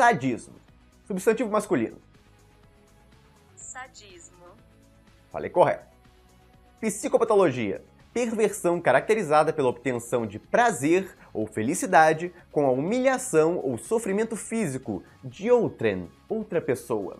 Sadismo. Substantivo masculino. Sadismo. Falei correto. Psicopatologia. Perversão caracterizada pela obtenção de prazer ou felicidade com a humilhação ou sofrimento físico de outrem, outra pessoa.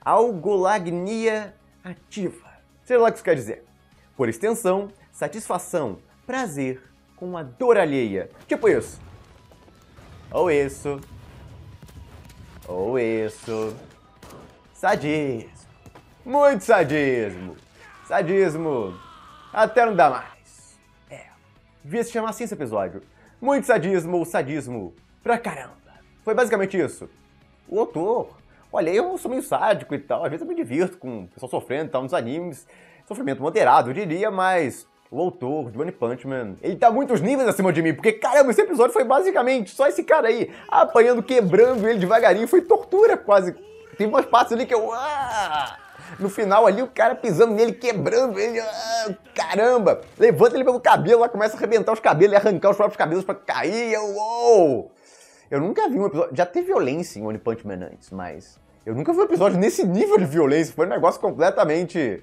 Algolagnia ativa. Sei lá o que isso quer dizer. Por extensão, satisfação, prazer com a dor alheia. Tipo isso. Ou isso. Ou isso. Sadismo. Muito sadismo. Sadismo. Até não dá mais. É. Devia se chamar assim esse episódio. Muito sadismo, sadismo. Pra caramba. Foi basicamente isso. O autor. Olha, eu sou meio sádico e tal. Às vezes eu me divirto com o pessoal sofrendo e tal nos animes. Sofrimento moderado, eu diria, mas o autor do One Punch Man, ele tá muitos níveis acima de mim, porque caramba, esse episódio foi basicamente só esse cara aí apanhando, quebrando ele devagarinho, foi tortura quase. Tem umas partes ali que eu. Ah! No final ali, o cara pisando nele, quebrando ele. Ah, caramba! Levanta ele pelo cabelo, lá começa a arrebentar os cabelos e arrancar os próprios cabelos para cair. Eu, uou! Eu nunca vi um episódio. Já teve violência em One Punch Man antes, mas. Eu nunca vi um episódio nesse nível de violência. Foi um negócio completamente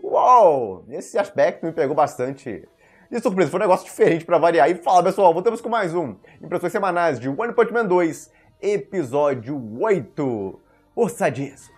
Uau! Esse aspecto me pegou bastante de surpresa. Foi um negócio diferente para variar. E fala, pessoal, voltamos com mais um. Impressões semanais de One Punch Man 2, episódio 8. O sadismo.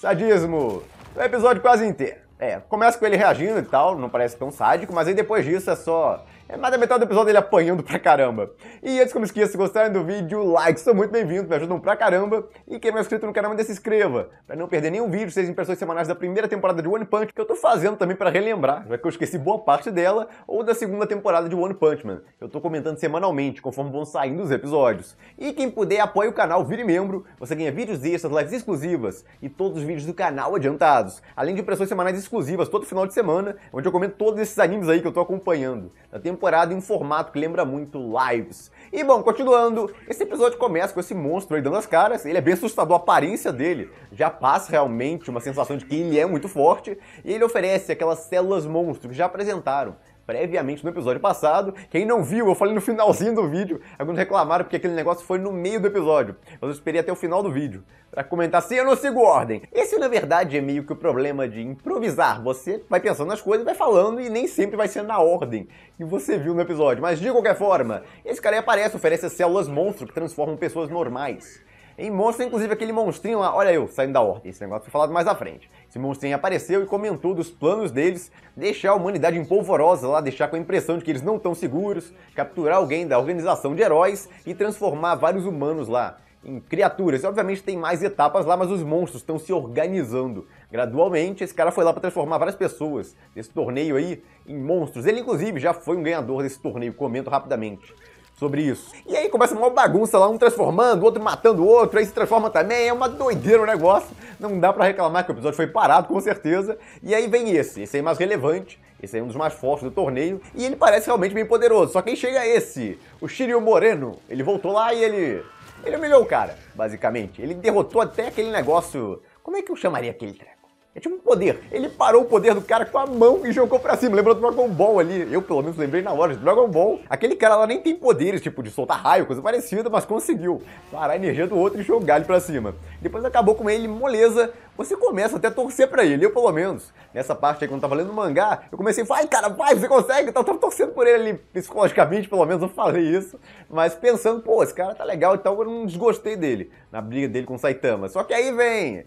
Sadismo. O é episódio quase inteiro. É, começa com ele reagindo e tal, não parece tão sádico, mas aí depois disso é só é, mais da metade do episódio ele apanhando pra caramba. E antes que eu me esqueça, se gostarem do vídeo, like, são muito bem-vindos, me ajudam pra caramba. E quem não é inscrito no canal ainda se inscreva, pra não perder nenhum vídeo, seja impressões semanais da primeira temporada de One Punch, que eu tô fazendo também pra relembrar, já é que eu esqueci boa parte dela, ou da segunda temporada de One Punch Man. Eu tô comentando semanalmente, conforme vão saindo os episódios. E quem puder, apoie o canal, vire membro, você ganha vídeos extras, lives exclusivas e todos os vídeos do canal adiantados, além de impressões semanais exclusivas todo final de semana, onde eu comento todos esses animes aí que eu tô acompanhando. Tá tem temporada em um formato que lembra muito lives. E bom, continuando, esse episódio começa com esse monstro aí dando as caras, ele é bem assustador, a aparência dele já passa realmente uma sensação de que ele é muito forte, e ele oferece aquelas células monstro que já apresentaram previamente no episódio passado. Quem não viu, eu falei no finalzinho do vídeo. Alguns reclamaram porque aquele negócio foi no meio do episódio. Mas eu esperei até o final do vídeo para comentar assim, eu não sigo ordem. Esse, na verdade, é meio que o problema de improvisar. Você vai pensando nas coisas, vai falando e nem sempre vai ser na ordem que você viu no episódio. Mas de qualquer forma, esse cara aí aparece, oferece células monstro que transformam pessoas normais. Em monstros, inclusive aquele monstrinho lá, olha eu saindo da horta, esse negócio foi falado mais à frente. Esse monstrinho apareceu e comentou dos planos deles deixar a humanidade empolvorosa lá, deixar com a impressão de que eles não estão seguros, capturar alguém da organização de heróis e transformar vários humanos lá em criaturas. E, obviamente tem mais etapas lá, mas os monstros estão se organizando. Gradualmente, esse cara foi lá para transformar várias pessoas desse torneio aí em monstros. Ele, inclusive, já foi um ganhador desse torneio, comento rapidamente sobre isso. E aí começa uma bagunça lá, um transformando, outro matando o outro, aí se transforma também, é uma doideira o negócio. Não dá para reclamar que o episódio foi parado, com certeza. E aí vem esse, esse aí mais relevante, esse aí é um dos mais fortes do torneio, e ele parece realmente bem poderoso. Só quem chega é esse, o Shirio Moreno. Ele voltou lá e ele... ele humilhou o cara, basicamente. Ele derrotou até aquele negócio... Como é que eu chamaria aquele treco? É tipo um poder. Ele parou o poder do cara com a mão e jogou pra cima. Lembrou do Dragon Ball ali. Eu, pelo menos, lembrei na hora de Dragon Ball. Aquele cara lá nem tem poderes, tipo, de soltar raio, coisa parecida, mas conseguiu parar a energia do outro e jogar ele pra cima. Depois acabou com ele, moleza. Você começa até a torcer pra ele, eu pelo menos. Nessa parte aí, quando tava lendo o mangá, eu comecei, vai, cara, vai, você consegue. Eu tava torcendo por ele ali, psicologicamente, pelo menos, eu falei isso. Mas pensando, pô, esse cara tá legal e então tal, eu não desgostei dele. Na briga dele com o Saitama. Só que aí vem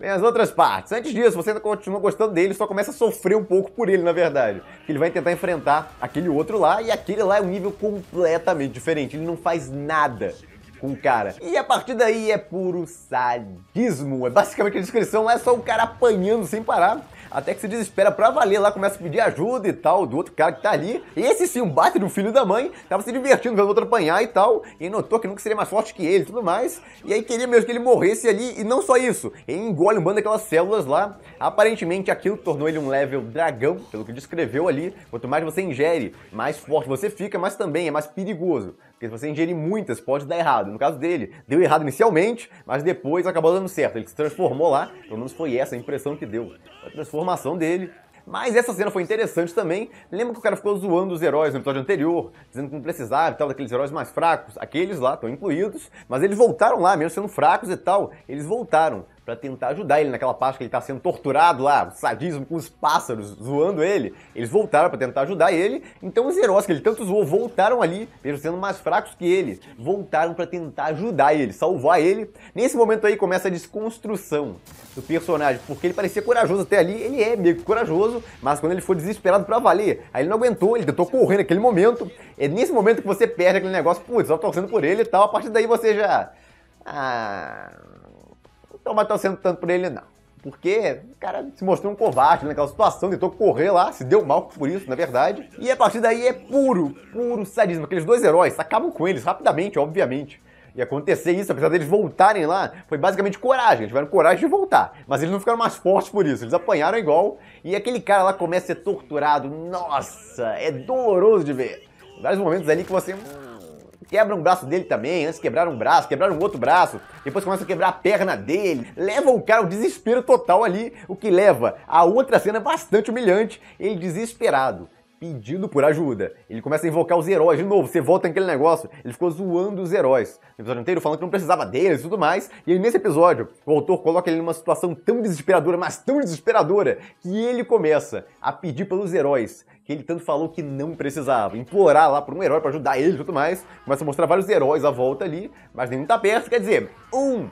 tem é, as outras partes. Antes disso, você ainda continua gostando dele, só começa a sofrer um pouco por ele, na verdade. Ele vai tentar enfrentar aquele outro lá, e aquele lá é um nível completamente diferente. Ele não faz nada com o cara. E a partir daí é puro sadismo. É basicamente a descrição é só o cara apanhando sem parar até que se desespera pra valer lá, começa a pedir ajuda e tal, do outro cara que tá ali. Esse sim, um bate do filho da mãe, tava se divertindo, vendo o outro apanhar e tal, e notou que nunca seria mais forte que ele e tudo mais. E aí queria mesmo que ele morresse ali, e não só isso, ele engole um bando daquelas células lá. Aparentemente aquilo tornou ele um level dragão, pelo que descreveu ali. Quanto mais você ingere, mais forte você fica, mas também é mais perigoso. Porque se você ingerir muitas, pode dar errado. No caso dele, deu errado inicialmente, mas depois acabou dando certo. Ele se transformou lá, pelo menos foi essa a impressão que deu. A transformação dele. Mas essa cena foi interessante também. Lembra que o cara ficou zoando os heróis no episódio anterior, dizendo que não precisava e tal, daqueles heróis mais fracos. Aqueles lá estão incluídos, mas eles voltaram lá, mesmo sendo fracos e tal, eles voltaram para tentar ajudar ele naquela parte que ele está sendo torturado lá, sadismo com os pássaros zoando ele. Eles voltaram para tentar ajudar ele, então os heróis que ele tanto zoou voltaram ali, mesmo sendo mais fracos que ele, voltaram para tentar ajudar ele, salvar ele. Nesse momento aí começa a desconstrução do personagem, porque ele parecia corajoso até ali, ele é meio corajoso, mas quando ele foi desesperado para valer, aí ele não aguentou, ele tentou correr naquele momento. É nesse momento que você perde aquele negócio, putz, só torcendo por ele e tal, a partir daí você já. Ah então vai estar tá sendo tanto por ele, não. Porque o cara se mostrou um covarde naquela situação, tentou correr lá, se deu mal por isso, na verdade. E a partir daí é puro, puro sadismo. Aqueles dois heróis acabam com eles rapidamente, obviamente. E acontecer isso, apesar deles voltarem lá, foi basicamente coragem. Eles tiveram coragem de voltar. Mas eles não ficaram mais fortes por isso. Eles apanharam igual. E aquele cara lá começa a ser torturado. Nossa, é doloroso de ver. Vários momentos ali que você. Hum, quebra um braço dele também, antes quebraram um braço, quebraram um outro braço, depois começa a quebrar a perna dele, leva o cara ao desespero total ali, o que leva a outra cena bastante humilhante, ele desesperado pedindo por ajuda. Ele começa a invocar os heróis de novo, você volta naquele negócio. Ele ficou zoando os heróis. No episódio inteiro falando que não precisava deles e tudo mais. E aí, nesse episódio, o autor coloca ele numa situação tão desesperadora, mas tão desesperadora, que ele começa a pedir pelos heróis que ele tanto falou que não precisava, implorar lá por um herói para ajudar ele e tudo mais. Começa a mostrar vários heróis à volta ali, mas nenhum tá perto, quer dizer, um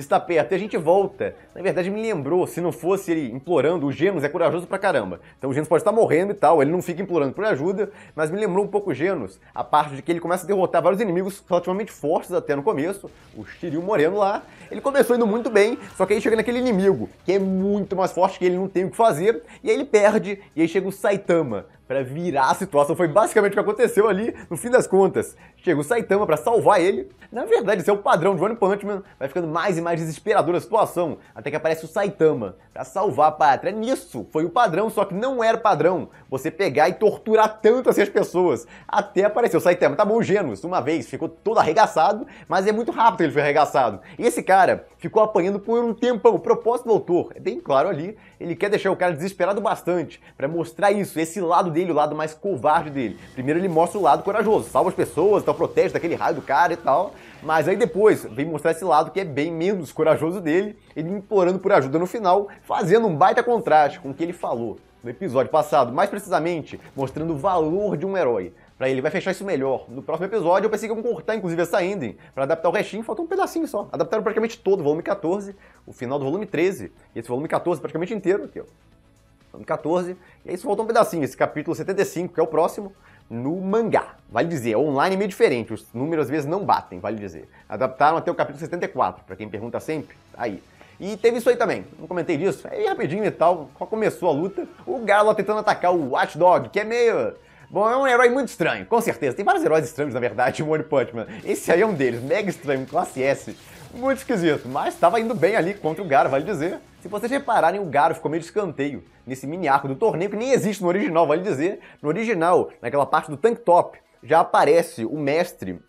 está perto. E a gente volta. Na verdade, me lembrou, se não fosse ele implorando, o Genos é corajoso pra caramba. Então o Genos pode estar morrendo e tal, ele não fica implorando por ajuda, mas me lembrou um pouco o Genos, a parte de que ele começa a derrotar vários inimigos relativamente fortes até no começo, o Shiryu Moreno lá. Ele começou indo muito bem, só que aí chega naquele inimigo, que é muito mais forte que ele, não tem o que fazer, e aí ele perde, e aí chega o Saitama, para virar a situação. Foi basicamente o que aconteceu ali no fim das contas. Chega o Saitama para salvar ele. Na verdade, esse é o padrão de One Punch Man. Vai ficando mais e mais desesperadora a situação, até que aparece o Saitama para salvar a pátria. Nisso foi o padrão, só que não era padrão você pegar e torturar tanto assim as pessoas. Até apareceu o Saitama. Tá bom, Genos, uma vez ficou todo arregaçado, mas é muito rápido que ele foi arregaçado. E esse cara, ficou apanhando por um tempão. O propósito do autor é bem claro ali, ele quer deixar o cara desesperado bastante para mostrar isso, esse lado dele, o lado mais covarde dele. Primeiro ele mostra o lado corajoso, salva as pessoas, tal, então protege daquele raio do cara e tal. Mas aí depois vem mostrar esse lado que é bem menos corajoso dele, ele implorando por ajuda no final, fazendo um baita contraste com o que ele falou no episódio passado, mais precisamente mostrando o valor de um herói para ele. Vai fechar isso melhor. No próximo episódio, eu pensei que iam cortar, inclusive, essa ending, para adaptar o restinho, faltou um pedacinho só. Adaptaram praticamente todo o volume 14, o final do volume 13, e esse volume 14 praticamente inteiro aqui, ó. Volume 14, e aí só faltou um pedacinho, esse capítulo 75, que é o próximo, no mangá. Vale dizer, é online é meio diferente, os números às vezes não batem, vale dizer. Adaptaram até o capítulo 74, para quem pergunta sempre, tá aí. E teve isso aí também, não comentei disso, aí rapidinho e tal, começou a luta, o Galo tentando atacar o Watchdog, que é meio Bom, é um herói muito estranho, com certeza. Tem vários heróis estranhos, na verdade, o One Punch Man. Esse aí é um deles, mega estranho, classe S. Muito esquisito, mas estava indo bem ali contra o Garo, vale dizer. Se vocês repararem, o Garo ficou meio de escanteio nesse mini arco do torneio, que nem existe no original, vale dizer. No original, naquela parte do tank top, já aparece o mestre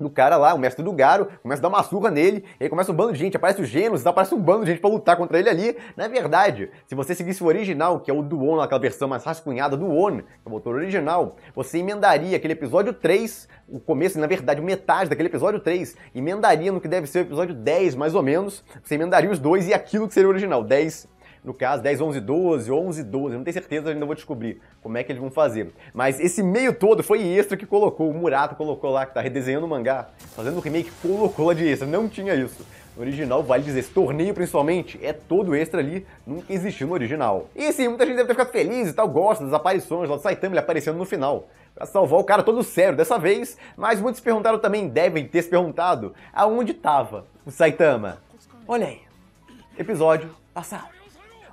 do cara lá, o mestre do Garo, começa a dar uma surra nele, e aí começa um bando de gente, aparece o Genos, aparece um bando de gente para lutar contra ele ali. Na verdade, se você seguisse o original, que é o do On, aquela versão mais rascunhada do On, que é o motor original, você emendaria aquele episódio 3, o começo, na verdade, metade daquele episódio 3, emendaria no que deve ser o episódio 10, mais ou menos, você emendaria os dois e aquilo que seria o original, 10 no caso, 10, 11, 12, 11, 12, não tenho certeza, ainda vou descobrir como é que eles vão fazer. Mas esse meio todo foi extra que colocou, o Murata colocou lá, que tá redesenhando o mangá, fazendo o remake, colocou lá de extra, não tinha isso. No original, vale dizer, esse torneio principalmente é todo extra ali, nunca existiu no original. E sim, muita gente deve ter ficado feliz e tal, gosta das aparições lá do Saitama, ele aparecendo no final pra salvar o cara todo sério dessa vez, mas muitos perguntaram também, devem ter se perguntado, aonde tava o Saitama. Olha aí, episódio passado.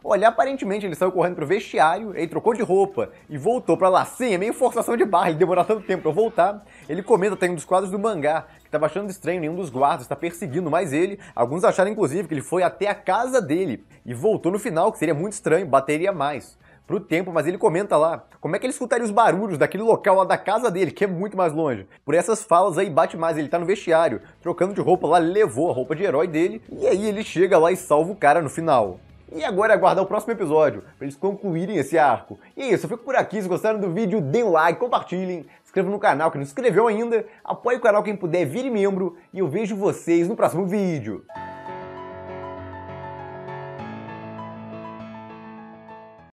Olha, aparentemente ele saiu correndo pro vestiário, ele trocou de roupa e voltou pra lá. Sim, é meio forçação de barra, ele demorar tanto tempo pra voltar. Ele comenta até um dos quadros do mangá que tava achando estranho, nenhum dos guardas está perseguindo mais ele. Alguns acharam, inclusive, que ele foi até a casa dele e voltou no final, que seria muito estranho, bateria mais pro tempo, mas ele comenta lá como é que ele escutaria os barulhos daquele local lá da casa dele, que é muito mais longe. Por essas falas aí bate mais, ele tá no vestiário, trocando de roupa lá, levou a roupa de herói dele, e aí ele chega lá e salva o cara no final. E agora é aguardar o próximo episódio, para eles concluírem esse arco. E é isso, eu fico por aqui. Se gostaram do vídeo, deem um like, compartilhem, se inscrevam no canal que não se inscreveu ainda, apoie o canal quem puder, vire membro e eu vejo vocês no próximo vídeo.